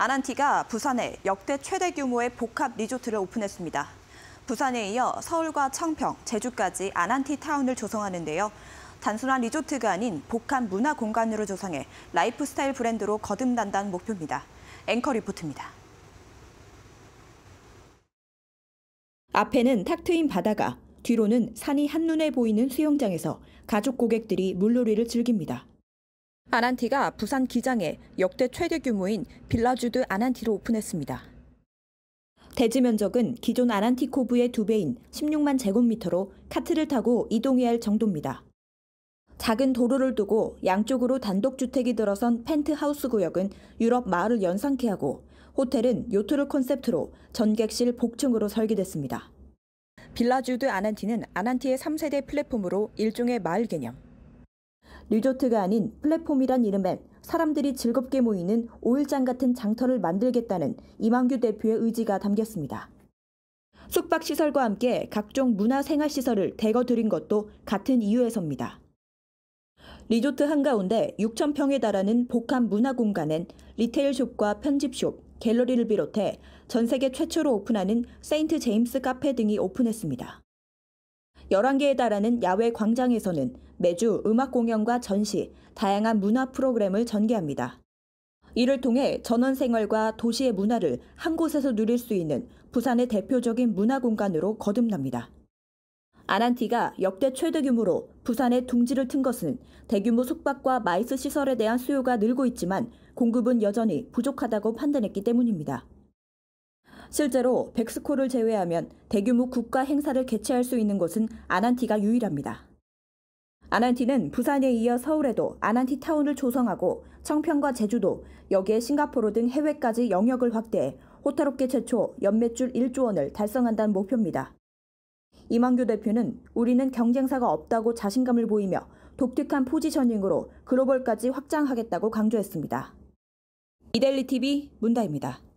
아난티가 부산에 역대 최대 규모의 복합 리조트를 오픈했습니다. 부산에 이어 서울과 청평, 제주까지 아난티 타운을 조성하는데요. 단순한 리조트가 아닌 복합 문화 공간으로 조성해 라이프스타일 브랜드로 거듭난다는 목표입니다. 앵커 리포트입니다. 앞에는 탁 트인 바다가, 뒤로는 산이 한눈에 보이는 수영장에서 가족 고객들이 물놀이를 즐깁니다. 아난티가 부산 기장에 역대 최대 규모인 빌라주드 아난티로 오픈했습니다. 대지 면적은 기존 아난티 코브의 2배인 16만 제곱미터로 카트를 타고 이동해야 할 정도입니다. 작은 도로를 두고 양쪽으로 단독주택이 들어선 펜트하우스 구역은 유럽 마을을 연상케 하고 호텔은 요트를 콘셉트로 전객실 복층으로 설계됐습니다. 빌라주드 아난티는 아난티의 3세대 플랫폼으로 일종의 마을 개념, 리조트가 아닌 플랫폼이란 이름에 사람들이 즐겁게 모이는 오일장 같은 장터를 만들겠다는 이만규 대표의 의지가 담겼습니다. 숙박시설과 함께 각종 문화생활시설을 대거 들인 것도 같은 이유에서입니다. 리조트 한가운데 6,000평에 달하는 복합 문화공간엔 리테일숍과 편집숍, 갤러리를 비롯해 전 세계 최초로 오픈하는 세인트 제임스 카페 등이 오픈했습니다. 11개에 달하는 야외 광장에서는 매주 음악 공연과 전시, 다양한 문화 프로그램을 전개합니다. 이를 통해 전원 생활과 도시의 문화를 한 곳에서 누릴 수 있는 부산의 대표적인 문화 공간으로 거듭납니다. 아난티가 역대 최대 규모로 부산에 둥지를 튼 것은 대규모 숙박과 마이스 시설에 대한 수요가 늘고 있지만 공급은 여전히 부족하다고 판단했기 때문입니다. 실제로 백스코를 제외하면 대규모 국가 행사를 개최할 수 있는 곳은 아난티가 유일합니다. 아난티는 부산에 이어 서울에도 아난티 타운을 조성하고 청평과 제주도, 여기에 싱가포르 등 해외까지 영역을 확대해 호타롭게 최초 연매출 1조 원을 달성한다는 목표입니다. 이만규 대표는 우리는 경쟁사가 없다고 자신감을 보이며 독특한 포지셔닝으로 글로벌까지 확장하겠다고 강조했습니다. 이델리 TV 문다입니다.